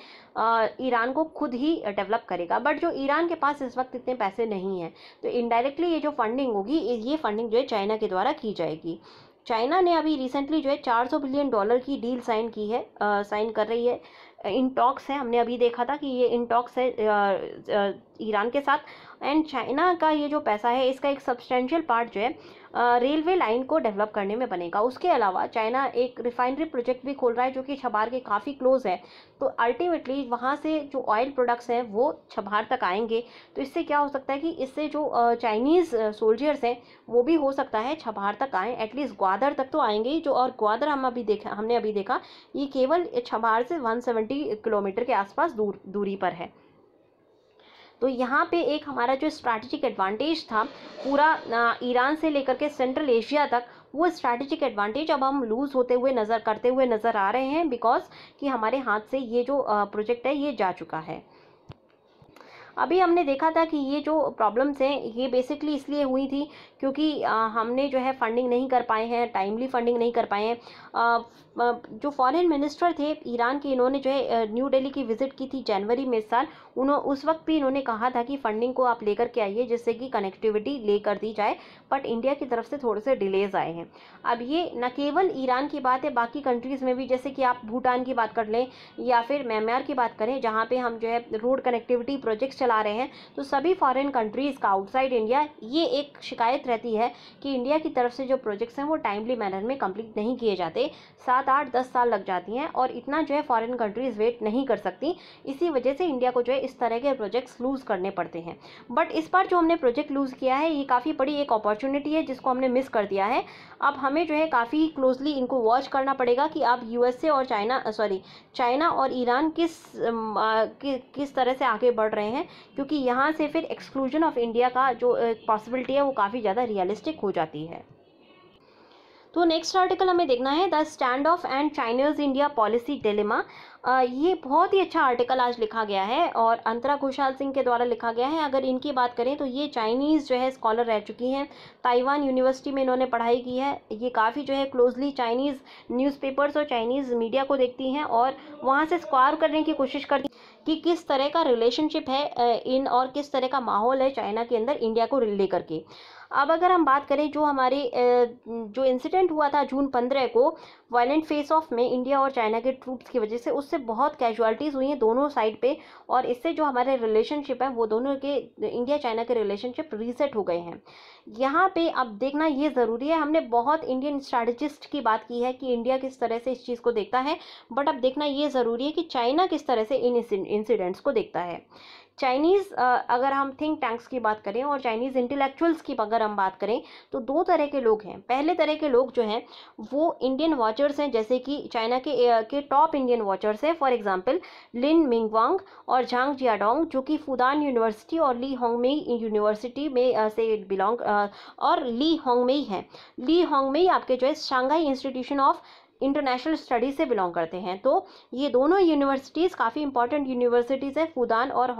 [SPEAKER 1] ईरान को खुद ही डेवलप करेगा बट जो ईरान के पास इस वक्त इतने पैसे नहीं हैं तो इनडायरेक्टली ये जो फंडिंग होगी ये फंडिंग जो है चाइना के द्वारा की जाएगी चाइना ने अभी रिसेंटली जो है 400 बिलियन डॉलर की डील साइन की है साइन कर रही है इंटॉक्स है हमने अभी देखा था कि ये इंटॉक्स है ईरान के साथ एंड चाइना का ये जो पैसा है इसका एक सब्सटेंशियल पार्ट जो है रेलवे लाइन को डेवलप करने में बनेगा उसके अलावा चाइना एक रिफाइनरी प्रोजेक्ट भी खोल रहा है जो कि छबार के काफ़ी क्लोज है तो अल्टीमेटली वहाँ से जो ऑयल प्रोडक्ट्स हैं वो छबार तक आएंगे तो इससे क्या हो सकता है कि इससे जो चाइनीज़ सोल्जर्स हैं वो भी हो सकता है छबार तक आएँ एटलीस्ट ग्वादर तक तो आएंगे ही जो और ग्वादर हम अभी देखा हमने अभी देखा ये केवल छबार से वन किलोमीटर के आसपास दूर दूरी पर है तो यहाँ पे एक हमारा जो स्ट्रैटेजिक एडवांटेज था पूरा ईरान से लेकर के सेंट्रल एशिया तक वो स्ट्रैटेजिक एडवांटेज अब हम लूज़ होते हुए नज़र करते हुए नज़र आ रहे हैं बिकॉज कि हमारे हाथ से ये जो प्रोजेक्ट है ये जा चुका है अभी हमने देखा था कि ये जो प्रॉब्लम्स हैं ये बेसिकली इसलिए हुई थी क्योंकि हमने जो है फंडिंग नहीं कर पाए हैं टाइमली फंडिंग नहीं कर पाए हैं जो फॉरेन मिनिस्टर थे ईरान के इन्होंने जो है न्यू दिल्ली की विज़िट की थी जनवरी में इस साल उन्होंने उस वक्त भी इन्होंने कहा था कि फंडिंग को आप लेकर के आइए जिससे कि कनेक्टिविटी लेकर दी जाए बट इंडिया की तरफ से थोड़े से डिलेज आए हैं अब ये न केवल ईरान की बात है बाकी कंट्रीज़ में भी जैसे कि आप भूटान की बात कर लें या फिर म्यांमार की बात करें जहाँ पर हम जो है रोड कनेक्टिविटी प्रोजेक्ट्स चला रहे हैं तो सभी फ़ॉरन कंट्रीज़ का आउटसाइड इंडिया ये एक शिकायत रहती है कि इंडिया की तरफ से जो प्रोजेक्ट्स हैं वो टाइमली मैनर में कंप्लीट नहीं किए जाते सात आठ दस साल लग जाती हैं और इतना जो है फॉरेन कंट्रीज़ वेट नहीं कर सकती इसी वजह से इंडिया को जो है इस तरह के प्रोजेक्ट्स लूज़ करने पड़ते हैं बट इस बार जो हमने प्रोजेक्ट लूज़ किया है ये काफ़ी बड़ी एक अपॉर्चुनिटी है जिसको हमने मिस कर दिया है अब हमें जो है काफ़ी क्लोजली इनको वॉच करना पड़ेगा कि अब यूएसए और चाइना सॉरी चाइना और ईरान किस किस तरह से आगे बढ़ रहे हैं क्योंकि यहाँ से फिर एक्सक्लूजन ऑफ इंडिया का जो पॉसिबिलिटी है वो काफ़ी ज़्यादा ज़्यादा रियलिस्टिक हो जाती है तो नेक्स्ट आर्टिकल हमें देखना है the standoff and China's India policy dilemma ये बहुत ही अच्छा आर्टिकल आज लिखा गया है और अंतरा घोषाल सिंह के द्वारा लिखा गया है अगर इनकी बात करें तो ये चाइनीज़ जो है स्कॉलर रह चुकी हैं ताइवान यूनिवर्सिटी में इन्होंने पढ़ाई की है ये काफ़ी जो है क्लोजली चाइनीज़ न्यूज़पेपर्स और चाइनीज़ मीडिया को देखती हैं और वहाँ से स्क्वायर करने की कोशिश करती कि किस तरह का रिलेशनशिप है इन और किस तरह का माहौल है चाइना के अंदर इंडिया को लेकर के अब अगर हम बात करें जो हमारे जो इंसिडेंट हुआ था जून पंद्रह को वायलेंट फेस ऑफ में इंडिया और चाइना के ट्रूप्स की वजह से उससे बहुत कैजुअलिटीज़ हुई हैं दोनों साइड पे और इससे जो हमारे रिलेशनशिप है वो दोनों के इंडिया चाइना के रिलेशनशिप रीसेट हो गए हैं यहाँ पे अब देखना ये ज़रूरी है हमने बहुत इंडियन स्ट्रेटजिस्ट की बात की है कि इंडिया किस तरह से इस चीज़ को देखता है बट अब देखना ये ज़रूरी है कि चाइना किस तरह से इन इंसिडेंट्स को देखता है चाइनीज़ अगर हम थिंक टैंक्स की बात करें और चाइनीज़ इंटेलेक्चुअल्स की अगर हम बात करें तो दो तरह के लोग हैं पहले तरह के लोग जो हैं वो इंडियन वॉचर्स हैं जैसे कि चाइना के के टॉप इंडियन वॉचर्स हैं फॉर एग्जाम्पल लिन मिंगवांग और झांग जियाडोंग जो कि फुदान यूनिवर्सिटी और ली होंगमेई यूनिवर्सिटी में से बिलोंग और ली होंगमेई है ली होंगमेई आपके जो है Shanghai institution of international studies से बिलोंग करते हैं तो ये दोनों यूनिवर्सिटीज़ काफ़ी इंपॉर्टेंट यूनिवर्सिटीज़ हैं फूदान और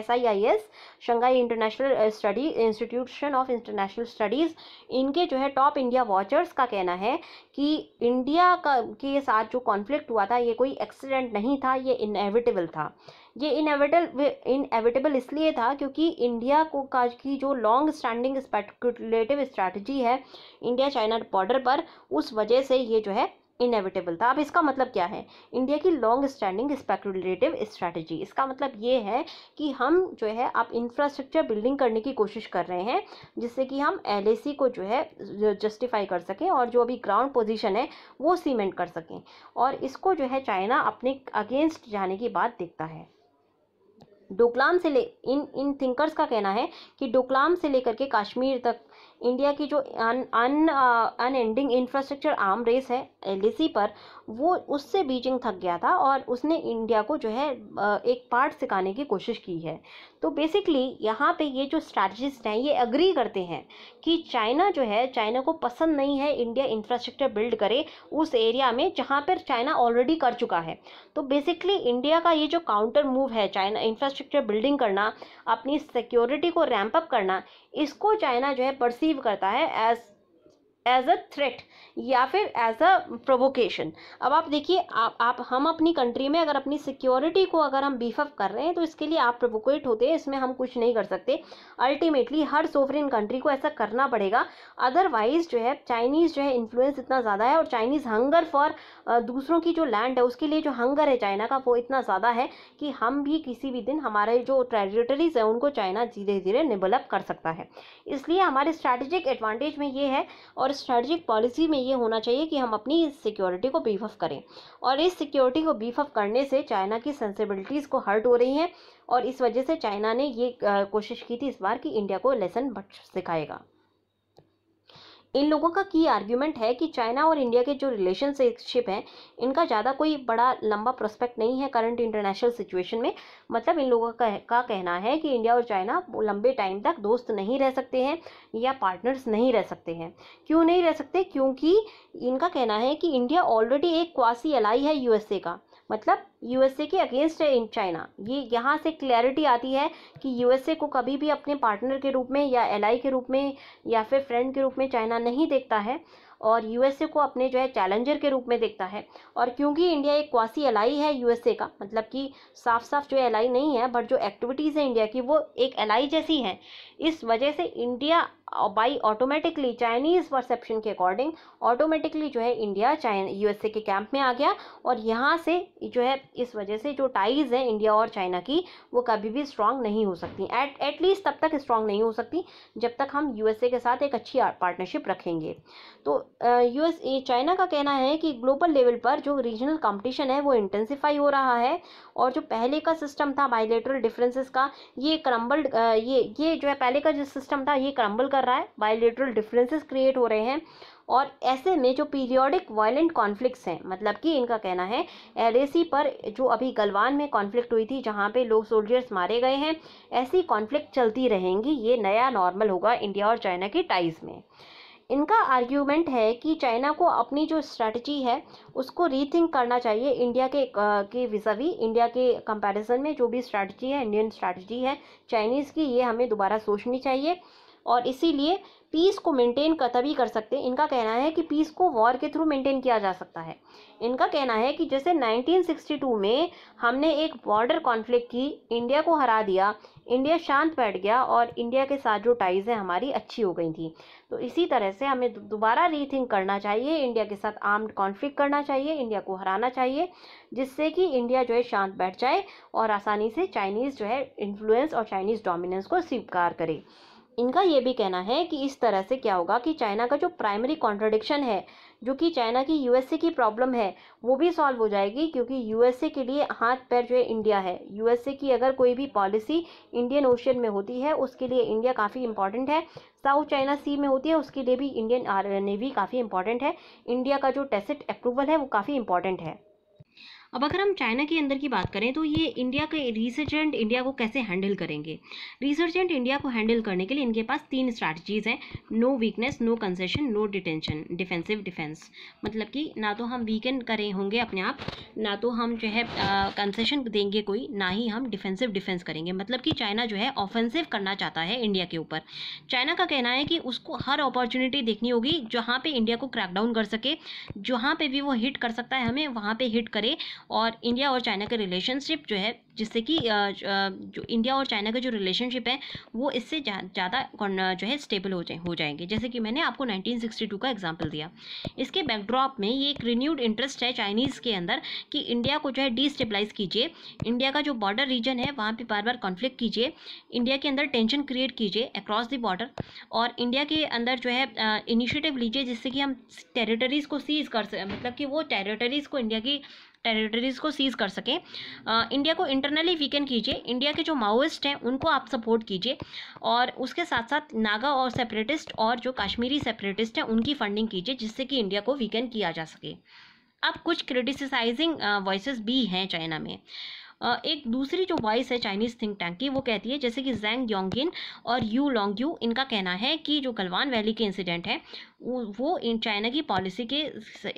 [SPEAKER 1] S I I S Shanghai international study institution of international studies इनके जो है टॉप इंडिया वॉचर्स का कहना है कि इंडिया का के साथ जो कॉन्फ्लिक्ट हुआ था ये कोई एक्सीडेंट नहीं था ये इनएविटेबल था ये इनएविटेबल इनएविटेबल इसलिए था क्योंकि इंडिया को का की जो लॉन्ग स्टैंडिंग स्पेकुलेटिव स्ट्रैटी है इंडिया चाइना बॉर्डर पर उस वजह से ये जो है इनएविटेबल था अब इसका मतलब क्या है इंडिया की लॉन्ग स्टैंडिंग स्पेकुलेटिव स्ट्रैटेजी इसका मतलब ये है कि हम जो है आप इंफ्रास्ट्रक्चर बिल्डिंग करने की कोशिश कर रहे हैं जिससे कि हम एल को जो है जस्टिफाई कर सकें और जो अभी ग्राउंड पोजिशन है वो सीमेंट कर सकें और इसको जो है चाइना अपने अगेंस्ट जाने की बात देखता है डोकलाम से ले इन इन थिंकर्स का कहना है कि डोकलाम से लेकर के कश्मीर तक इंडिया की जो un un unending infrastructure arm race है एल पर वो उससे बीजिंग थक गया था और उसने इंडिया को जो है एक पार्ट सिखाने की कोशिश की है तो बेसिकली यहाँ पे ये जो स्ट्रैटजिस्ट हैं ये अग्री करते हैं कि चाइना जो है चाइना को पसंद नहीं है इंडिया इंफ्रास्ट्रक्चर बिल्ड करे उस एरिया में जहाँ पर चाइना ऑलरेडी कर चुका है तो बेसिकली इंडिया का ये जो काउंटर मूव है चाइना इंफ्रास्ट्रक्चर बिल्डिंग करना अपनी सिक्योरिटी को रैम्पअप करना इसको चाइना जो है परसीव करता है एज एज अ थ्रेट या फिर एज अ प्रोवोकेशन अब आप देखिए आप, आप हम अपनी कंट्री में अगर अपनी सिक्योरिटी को अगर हम बीफअप कर रहे हैं तो इसके लिए आप प्रोवोकेट होते हैं इसमें हम कुछ नहीं कर सकते अल्टीमेटली हर सोफरिन कंट्री को ऐसा करना पड़ेगा अदरवाइज जो है चाइनीज़ जो है इन्फ्लुएंस इतना ज़्यादा है और चाइनीज़ हंगर फॉर दूसरों की जो लैंड है उसके लिए जो हंगर है चाइना का वो इतना ज़्यादा है कि हम भी किसी भी दिन हमारे जो टेरिटरीज़ हैं उनको चाइना धीरे धीरे निबलप कर सकता है इसलिए हमारे स्ट्रैटेजिक एडवांटेज में ये है और हमारे पॉलिसी में ये होना चाहिए कि हम अपनी इस सिक्योरिटी को बीफ अप करें और इस सिक्योरिटी को बीफ अप करने से चाइना की सेंसिबिलिटीज़ को हर्ट हो रही हैं और इस वजह से चाइना ने ये कोशिश की थी इस बार कि इंडिया को लेसन सिखाएगा इन लोगों का की आर्ग्यूमेंट है कि चाइना और इंडिया के जो रिलेशनशिप हैं इनका ज़्यादा कोई बड़ा लंबा प्रोस्पेक्ट नहीं है करंट इंटरनेशनल सिचुएशन में मतलब इन लोगों का, का कहना है कि इंडिया और चाइना लंबे टाइम तक दोस्त नहीं रह सकते हैं या पार्टनर्स नहीं रह सकते हैं क्यों नहीं रह सकते क्योंकि इनका कहना है कि इंडिया ऑलरेडी एक क्वासी अलाई है यूएसए का मतलब यूएसए के अगेंस्ट है इन चाइना ये यहाँ से क्लैरिटी आती है कि यूएसए को कभी भी अपने पार्टनर के रूप में या एलआई के रूप में या फिर फ्रेंड के रूप में चाइना नहीं देखता है और यूएसए को अपने जो है चैलेंजर के रूप में देखता है और क्योंकि इंडिया एक क्वासी एलाई है यूएसए का मतलब कि साफ साफ जो एलाई नहीं है बट जो एक्टिविटीज़ है इंडिया की वो एक एलाई जैसी हैं इस वजह से India by automatically Chinese perception के अकॉर्डिंग ऑटोमेटिकली जो है इंडिया चाइन यूएसए के कैंप में आ गया और यहाँ से जो है इस वजह से जो टाइज़ हैं इंडिया और चाइना की वो कभी भी स्ट्रांग नहीं हो सकती एट एटलीस्ट तब तक स्ट्रांग नहीं हो सकती जब तक हम यूएसए के साथ एक अच्छी पार्टनरशिप रखेंगे तो यूएस चाइना का कहना है कि ग्लोबल लेवल पर जो रीजनल कॉम्पिटिशन है वो इंटेंसीफाई हो रहा है और जो पहले का सिस्टम था बायोलेटरल डिफरेंसेस का ये क्रम्बल्ड ये ये जो है पहले का जो सिस्टम था ये क्रम्बल कर कर रहा है बायोलिटरल डिफरेंसेस क्रिएट हो रहे हैं और ऐसे में जो पीरियोडिक वायलेंट कॉन्फ्लिक्ट्स हैं मतलब कि इनका कहना है एलएसी पर जो अभी गलवान में कॉन्फ्लिक्ट हुई थी जहां पे लोग सोल्जर्स मारे गए हैं ऐसी कॉन्फ्लिक्ट चलती रहेंगी ये नया नॉर्मल होगा इंडिया और चाइना के टाइज में इनका आर्ग्यूमेंट है कि चाइना को अपनी जो स्ट्रेटजी है उसको रीथिंक करना चाहिए इंडिया के के विजावी इंडिया के कंपैरिजन में जो भी स्ट्रेटजी है इंडियन स्ट्रेटजी है चाइनीज़ की ये हमें दोबारा सोचनी चाहिए और इसीलिए पीस को मेंटेन कर तभी कर सकते हैं इनका कहना है कि पीस को वॉर के थ्रू मेंटेन किया जा सकता है इनका कहना है कि जैसे 1962 में हमने एक बॉर्डर कॉन्फ्लिक्ट की इंडिया को हरा दिया इंडिया शांत बैठ गया और इंडिया के साथ जो टाइज़ हैं हमारी अच्छी हो गई थी तो इसी तरह से हमें दोबारा रीथिंक करना चाहिए इंडिया के साथ आर्म्ड कॉन्फ्लिक्ट करना चाहिए इंडिया को हराना चाहिए जिससे कि इंडिया जो है शांत बैठ जाए और आसानी से चाइनीज़ जो है इन्फ्लुएंस और चाइनीज़ डोमिनेंस को स्वीकार करे इनका ये भी कहना है कि इस तरह से क्या होगा कि चाइना का जो प्राइमरी कॉन्ट्रडिक्शन है जो कि चाइना की यूएसए की प्रॉब्लम है वो भी सॉल्व हो जाएगी क्योंकि यूएसए के लिए हाथ पैर जो है इंडिया है यूएसए की अगर कोई भी पॉलिसी इंडियन ओशन में होती है उसके लिए इंडिया काफ़ी इंपॉर्टेंट है साउथ चाइना सी में होती है उसके लिए भी इंडियन नेवी काफ़ी इंपॉर्टेंट है इंडिया का जो टेसिट अप्रूवल है वो काफ़ी इंपॉर्टेंट है अब अगर हम चाइना के अंदर की बात करें तो ये इंडिया के रिसर्जेंट इंडिया को कैसे हैंडल करेंगे रिसर्जेंट इंडिया को हैंडल करने के लिए इनके पास तीन स्ट्रैटजीज हैं no weakness no concession no detention defensive defence मतलब कि ना तो हम वीकेंड करें होंगे अपने आप ना तो हम जो है कंसेशन देंगे कोई ना ही हम डिफेंसिव डिफेंस करेंगे मतलब कि चाइना जो है ऑफेंसिव करना चाहता है इंडिया के ऊपर चाइना का कहना है कि उसको हर अपॉर्चुनिटी देखनी होगी जहाँ पे इंडिया को क्रैकडाउन कर सके जहाँ पर भी वो हिट कर सकता है हमें वहाँ पर हिट करे और इंडिया और चाइना का रिलेशनशिप जो है जिससे कि जो इंडिया और चाइना का जो रिलेशनशिप है वो इससे ज़्यादा जो है स्टेबल हो जाए हो जाएंगे जैसे कि मैंने आपको 1962 का एग्जाम्पल दिया इसके बैकड्रॉप में ये एक रिन्यूड इंटरेस्ट है चाइनीज़ के अंदर कि इंडिया को जो है डिस्टेबलाइज कीजिए इंडिया का जो बॉर्डर रीजन है वहाँ पर बार बार कॉन्फ्लिक्ट कीजिए इंडिया के अंदर टेंशन क्रिएट कीजिए अक्रॉस द बॉर्डर और इंडिया के अंदर जो है इनिशिएटिव लीजिए जिससे कि हम टेरिटरीज़ को सीज कर मतलब कि वो टेरिटरीज़ को इंडिया की टेरिटरीज़ को सीज़ कर सकें इंडिया को इंटरनली वीकेंड कीजिए इंडिया के जो माओइस्ट हैं उनको आप सपोर्ट कीजिए और उसके साथ साथ नागा और सेपरेटिस्ट और जो कश्मीरी सेपरेटिस्ट हैं उनकी फंडिंग कीजिए जिससे कि इंडिया को वीकेंड किया जा सके अब कुछ क्रिटिसाइजिंग वॉइस भी हैं चाइना में एक दूसरी जो वॉइस है चाइनीज़ थिंक टैंक की वो कहती है जैसे कि जेंग योंगिन और यू लोंग यू इनका कहना है कि जो गलवान वैली के इंसिडेंट है वो इन चाइना की पॉलिसी के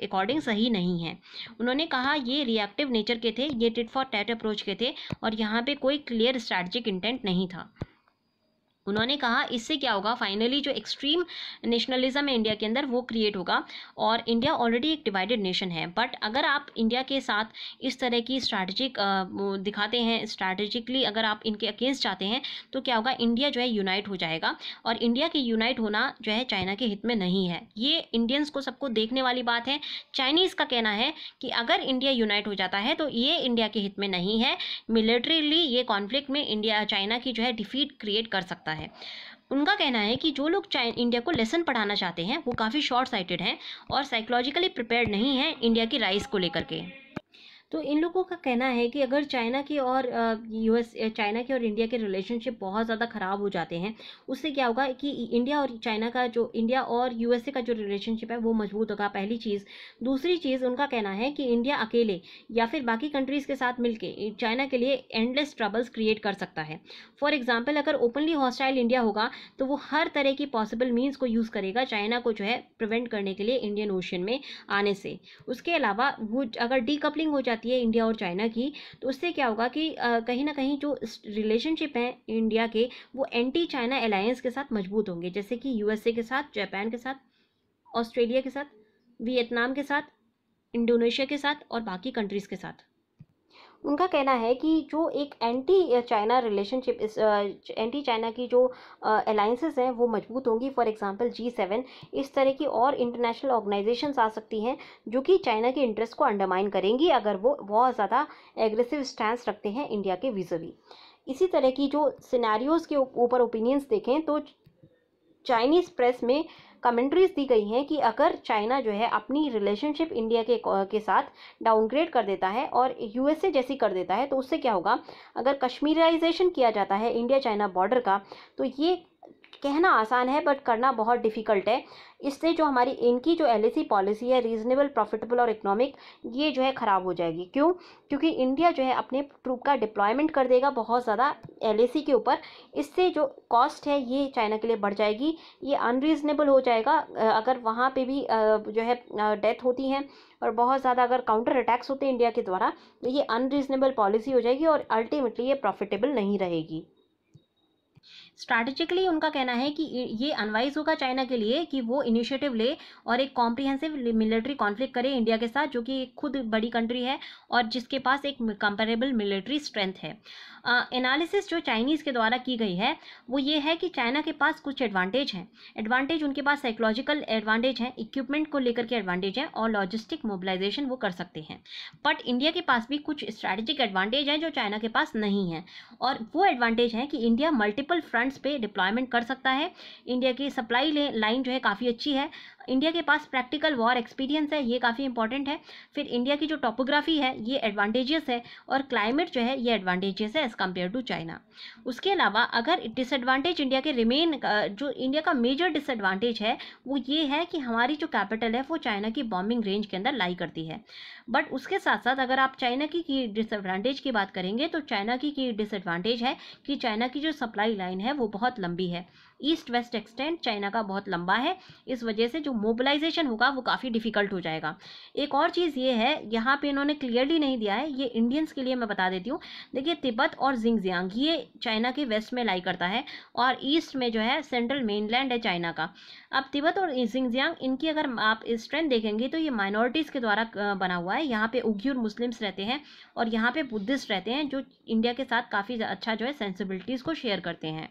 [SPEAKER 1] अकॉर्डिंग सही नहीं है उन्होंने कहा ये रिएक्टिव नेचर के थे ये टिट फॉर टैट अप्रोच के थे और यहाँ पे कोई क्लियर स्ट्रैटेजिक इंटेंट नहीं था उन्होंने कहा इससे क्या होगा फाइनली जो एक्सट्रीम नेशनलिज्म है इंडिया के अंदर वो क्रिएट होगा और इंडिया ऑलरेडी एक डिवाइडेड नेशन है बट अगर आप इंडिया के साथ इस तरह की स्ट्रैटेजिक दिखाते हैं स्ट्रैटेजिकली अगर आप इनके अगेंस्ट जाते हैं तो क्या होगा इंडिया जो है यूनाइट हो जाएगा और इंडिया के यूनाइट होना जो है चाइना के हित में नहीं है ये इंडियंस को सबको देखने वाली बात है चाइनीज़ का कहना है कि अगर इंडिया यूनाइट हो जाता है तो ये इंडिया के हित में नहीं है मिलिट्रीली ये कॉन्फ्लिक्ट में इंडिया चाइना की जो है डिफीट क्रिएट कर सकता है है उनका कहना है कि जो लोग इंडिया को लेसन पढ़ाना चाहते हैं वो काफ़ी शॉर्ट साइटेड हैं और साइकोलॉजिकली प्रिपेयर नहीं हैं इंडिया की राइस को लेकर के तो इन लोगों का कहना है कि अगर चाइना की और यूएस चाइना की और इंडिया के रिलेशनशिप बहुत ज़्यादा ख़राब हो जाते हैं उससे क्या होगा कि इंडिया और चाइना का जो इंडिया और यूएसए का जो रिलेशनशिप है वो मजबूत होगा पहली चीज़ दूसरी चीज़ उनका कहना है कि इंडिया अकेले या फिर बाकी कंट्रीज़ के साथ मिलकर चाइना के लिए एंडलेस ट्रबल्स क्रिएट कर सकता है फॉर एग्जाम्पल अगर ओपनली हॉस्टाइल इंडिया होगा तो वो हर तरह की पॉसिबल मीन्स को यूज़ करेगा चाइना को जो है प्रिवेंट करने के लिए इंडियन ओशन में आने से उसके अलावा वो अगर डीकपलिंग हो जाती जाती है इंडिया और चाइना की तो उससे क्या होगा कि कहीं ना कहीं जो रिलेशनशिप हैं इंडिया के वो एंटी चाइना अलायंस के साथ मजबूत होंगे जैसे कि यूएसए के साथ जापान के साथ ऑस्ट्रेलिया के साथ वियतनाम के साथ इंडोनेशिया के साथ और बाकी कंट्रीज़ के साथ उनका कहना है कि जो एक एंटी चाइना रिलेशनशिप इस एंटी चाइना की जो अलाइंसेस हैं वो मजबूत होंगी फॉर एग्जांपल जी सेवन इस तरह की और इंटरनेशनल ऑर्गेनाइजेशन आ सकती हैं जो कि चाइना के इंटरेस्ट को अंडरमाइन करेंगी अगर वो बहुत ज़्यादा एग्रेसिव स्टैंड रखते हैं इंडिया के भी इसी तरह की जो सीनारी के ऊपर ओपिनियंस देखें तो चाइनीज़ प्रेस में कमेंट्रीज दी गई हैं कि अगर चाइना जो है अपनी रिलेशनशिप इंडिया के के साथ डाउनग्रेड कर देता है और यूएसए जैसी कर देता है तो उससे क्या होगा अगर कश्मीराइजेशन किया जाता है इंडिया चाइना बॉर्डर का तो ये कहना आसान है बट करना बहुत डिफ़िकल्ट है इससे जो हमारी इनकी जो एल पॉलिसी है रीजनेबल प्रॉफिटेबल और इकोनॉमिक ये जो है ख़राब हो जाएगी क्यों क्योंकि इंडिया जो है अपने ट्रूप का डिप्लॉयमेंट कर देगा बहुत ज़्यादा एल के ऊपर इससे जो कॉस्ट है ये चाइना के लिए बढ़ जाएगी ये अनरीजनेबल हो जाएगा अगर वहाँ पर भी जो है डेथ होती है और बहुत ज़्यादा अगर काउंटर अटैक्स होते हैं इंडिया के द्वारा तो ये अनरीजनेबल पॉलिसी हो जाएगी और अल्टीमेटली ये प्रॉफिटेबल नहीं रहेगी स्ट्रैटेजिकली उनका कहना है कि ये अनवाइज होगा चाइना के लिए कि वो इनिशिएटिव ले और एक कॉम्प्रिहेंसिव मिलिट्री कॉन्फ्लिक्ट करे इंडिया के साथ जो कि खुद बड़ी कंट्री है और जिसके पास एक कंपेरेबल मिलिट्री स्ट्रेंथ है एनालिसिस uh, जो चाइनीज़ के द्वारा की गई है वो ये है कि चाइना के पास कुछ एडवांटेज हैं एडवांटेज उनके पास साइकोलॉजिकल एडवांटेज हैं इक्विपमेंट को लेकर के एडवांटेज हैं और लॉजिस्टिक मोबिलाइजेशन वो कर सकते हैं बट इंडिया के पास भी कुछ स्ट्रैटेजिक एडवांटेज हैं जो चाइना के पास नहीं है और वो एडवांटेज हैं कि इंडिया मल्टीपल फ्रंट प्लांट्स पे डिप्लॉयमेंट कर सकता है इंडिया की सप्लाई लाइन जो है काफ़ी अच्छी है इंडिया के पास प्रैक्टिकल वॉर एक्सपीरियंस है ये काफ़ी इंपॉर्टेंट है फिर इंडिया की जो टोपोग्राफी है ये एडवांटेजेस है और क्लाइमेट जो है ये एडवांटेजेस है एज़ कम्पेयर टू चाइना उसके अलावा अगर डिसएडवांटेज इंडिया के रिमेन जो इंडिया का मेजर डिसएडवांटेज है वो ये है कि हमारी जो कैपिटल है वो चाइना की बॉम्बिंग रेंज के अंदर लाई करती है बट उसके साथ साथ अगर आप चाइना की डिसएडवांटेज की बात करेंगे तो चाइना की डिसएडवांटेज है कि चाइना की जो सप्लाई लाइन है वो बहुत लंबी है ईस्ट वेस्ट एक्सटेंट चाइना का बहुत लंबा है इस वजह से जो मोबिलाइजेशन होगा वो काफ़ी डिफिकल्ट हो जाएगा एक और चीज़ ये है यहाँ पे इन्होंने क्लियरली नहीं दिया है ये इंडियंस के लिए मैं बता देती हूँ देखिए तिब्बत और जिंगजियांग ये चाइना के वेस्ट में लाई करता है और ईस्ट में जो है सेंट्रल मेनलैंड है चाइना का अब तिब्बत और जिंगजियांग इनकी अगर आप स्ट्रेंथ देखेंगे तो ये माइनॉरिटीज़ के द्वारा बना हुआ है यहाँ पर उग्यूर मुस्लिम्स रहते हैं और यहाँ पर बुद्धिस्ट रहते हैं जो इंडिया के साथ काफ़ी अच्छा जो है सेंसिबिलिटीज़ को शेयर करते हैं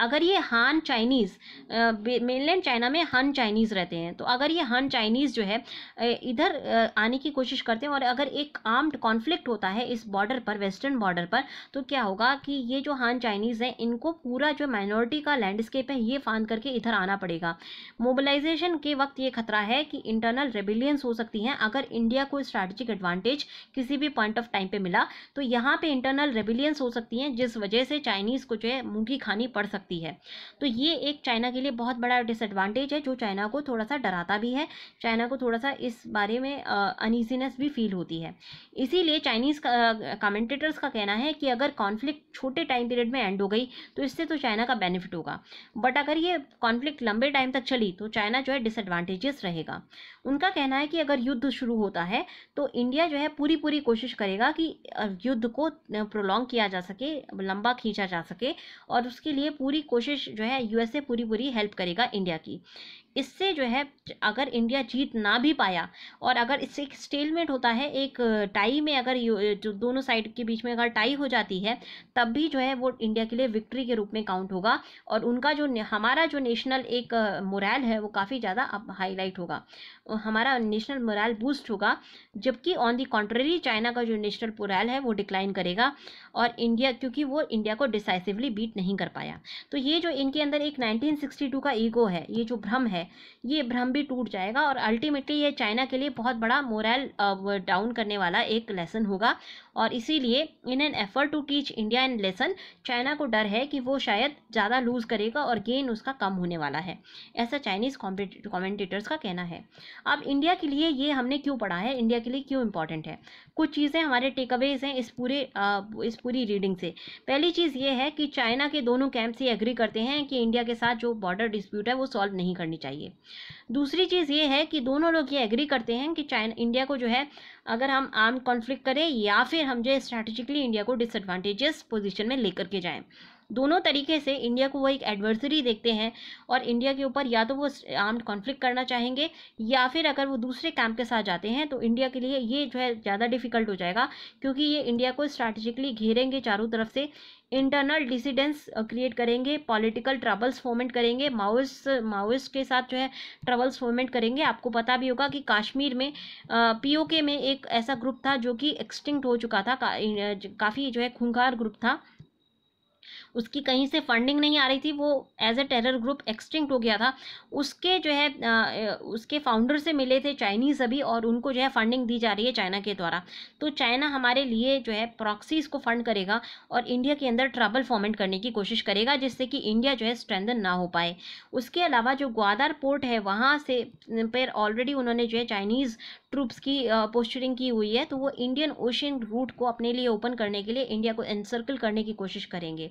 [SPEAKER 1] अगर ये हान चाइनीज़ मेनलैंड चाइना में हन चाइनीज़ रहते हैं तो अगर ये हन चाइनीज़ जो है इधर आने की कोशिश करते हैं और अगर एक आर्म्ड कॉन्फ्लिक्ट होता है इस बॉर्डर पर वेस्टर्न बॉर्डर पर तो क्या होगा कि ये जो हान चाइनीज़ हैं इनको पूरा जो माइनॉरिटी का लैंडस्केप है ये फान करके इधर आना पड़ेगा मोबिलाइजेशन के वक्त ये खतरा है कि इंटरनल रेबिलियंस हो सकती हैं अगर इंडिया को स्ट्रैटेजिक एडवांटेज किसी भी पॉइंट ऑफ टाइम पे मिला तो यहाँ पे इंटरनल रेबिलियंस हो सकती हैं जिस वजह से चाइनीज़ को जो है मूँगी खानी पड़ सकती सकती है तो ये एक चाइना के लिए बहुत बड़ा डिसएडवांटेज है जो चाइना को थोड़ा सा डराता भी है चाइना को थोड़ा सा इस बारे में अनइजीनेस भी फील होती है इसीलिए चाइनीज़ कमेंटेटर्स का कहना है कि अगर कॉन्फ्लिक्ट छोटे टाइम पीरियड में एंड हो गई तो इससे तो चाइना का बेनिफिट होगा बट अगर ये कॉन्फ्लिक्ट लंबे टाइम तक चली तो चाइना जो है डिसएडवांटेजेस रहेगा उनका कहना है कि अगर युद्ध शुरू होता है तो इंडिया जो है पूरी पूरी कोशिश करेगा कि युद्ध को प्रोलॉन्ग किया जा सके लंबा खींचा जा सके और उसके लिए पूरी कोशिश जो है यूएसए पूरी पूरी हेल्प करेगा इंडिया की इससे जो है अगर इंडिया जीत ना भी पाया और अगर इससे एक स्टेलमेंट होता है एक टाई में अगर जो दोनों साइड के बीच में अगर टाई हो जाती है तब भी जो है वो इंडिया के लिए विक्ट्री के रूप में काउंट होगा और उनका जो हमारा जो नेशनल एक मोरल है वो काफ़ी ज़्यादा अब हाईलाइट होगा हमारा नेशनल मोरल बूस्ट होगा जबकि ऑन दी कॉन्ट्रेरी चाइना का जो नेशनल मोरल है वो डिक्लाइन करेगा और इंडिया क्योंकि वो इंडिया को डिसाइसिवली बीट नहीं कर पाया तो ये जो इनके अंदर एक नाइनटीन का ईगो है ये जो भ्रम है है ये भ्रम भी टूट जाएगा और अल्टीमेटली ये चाइना के लिए बहुत बड़ा मोरल डाउन करने वाला एक लेसन होगा और इसीलिए in an effort to teach India in lesson China को डर है कि वो शायद ज़्यादा लूज़ करेगा और गेन उसका कम होने वाला है ऐसा चाइनीज़ कॉमेंटेटर्स का कहना है अब इंडिया के लिए ये हमने क्यों पढ़ा है इंडिया के लिए क्यों इंपॉर्टेंट है कुछ चीज़ें हमारे टेकअवेज हैं इस पूरे इस पूरी रीडिंग से पहली चीज़ ये है कि चाइना के दोनों कैंप्स ये एग्री करते हैं कि इंडिया के साथ जो बॉर्डर डिस्प्यूट है वो सॉल्व नहीं करनी चाहिए दूसरी चीज़ ये है कि दोनों लोग ये एग्री करते हैं कि चाइना इंडिया को जो है अगर हम आर्म कॉन्फ्लिक्ट करें या फिर हम जो है स्ट्रैटेजिकली इंडिया को डिसएडवांटेजेस पोजिशन में लेकर के जाएँ दोनों तरीके से इंडिया को वो एक एडवर्सरी देखते हैं और इंडिया के ऊपर या तो वो आर्म्ड कॉन्फ्लिक्ट करना चाहेंगे या फिर अगर वो दूसरे कैंप के साथ जाते हैं तो इंडिया के लिए ये जो है ज़्यादा डिफिकल्ट हो जाएगा क्योंकि ये इंडिया को स्ट्रैटेजिकली घेरेंगे चारों तरफ से इंटरनल डिसिडेंस क्रिएट करेंगे पॉलिटिकल ट्रबल्स फोमेंट करेंगे माओस माओस के साथ जो है ट्रबल्स फोमेंट करेंगे आपको पता भी होगा कि कश्मीर में पीओके में एक ऐसा ग्रुप था जो कि एक्सटिंक्ट हो चुका था का, काफ़ी जो है खूंखार ग्रुप था उसकी कहीं से फंडिंग नहीं आ रही थी वो as a terror group extinct हो गया था उसके जो है उसके फाउंडर से मिले थे चाइनीज़ अभी और उनको जो है फंडिंग दी जा रही है चाइना के द्वारा तो चाइना हमारे लिए जो है प्रॉक्सीज को फंड करेगा और इंडिया के अंदर ट्रबल फॉर्मेट करने की कोशिश करेगा जिससे कि इंडिया जो है स्ट्रेंदन ना हो पाए उसके अलावा जो ग्वादार पोर्ट है वहाँ से पर ऑलरेडी उन्होंने जो है चाइनीज़ ट्रूप्स की पोस्टरिंग की हुई है तो वो इंडियन ओशियन रूट को अपने लिए ओपन करने के लिए इंडिया को एनसर्कल करने की कोशिश करेंगे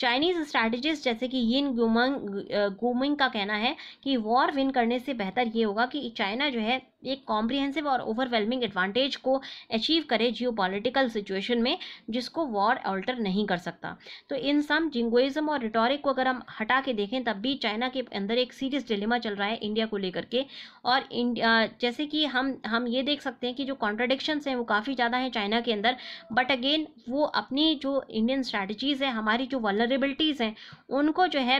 [SPEAKER 1] चाइनीज स्ट्रैटेजिस्ट जैसे कि यिन गुमंग गुमिंग का कहना है कि वॉर विन करने से बेहतर ये होगा कि चाइना जो है एक कॉम्प्रिहेंसिव और ओवरवेलमिंग एडवांटेज को अचीव करे जियो सिचुएशन में जिसको वॉर अल्टर नहीं कर सकता तो इन सम जिंगोइज्म और रिटोरिक को अगर हम हटा के देखें तब भी चाइना के अंदर एक सीरियस डिलेमा चल रहा है इंडिया को लेकर के और जैसे कि हम हम ये देख सकते हैं कि जो कॉन्ट्राडिक्शंस हैं वो काफ़ी ज़्यादा हैं चाइना के अंदर बट अगेन वो अपनी जो इंडियन स्ट्रैटेजीज़ है हमारी जो वलर वनरेबिलिटीज़ हैं उनको जो है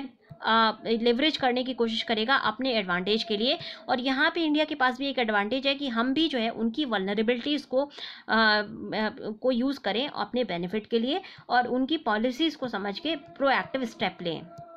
[SPEAKER 1] लेवरेज करने की कोशिश करेगा अपने एडवांटेज के लिए और यहाँ पे इंडिया के पास भी एक एडवांटेज है कि हम भी जो है उनकी वनरेबिलिटीज़ को आ, को यूज़ करें अपने बेनिफिट के लिए और उनकी पॉलिसीज़ को समझ के प्रोएक्टिव स्टेप लें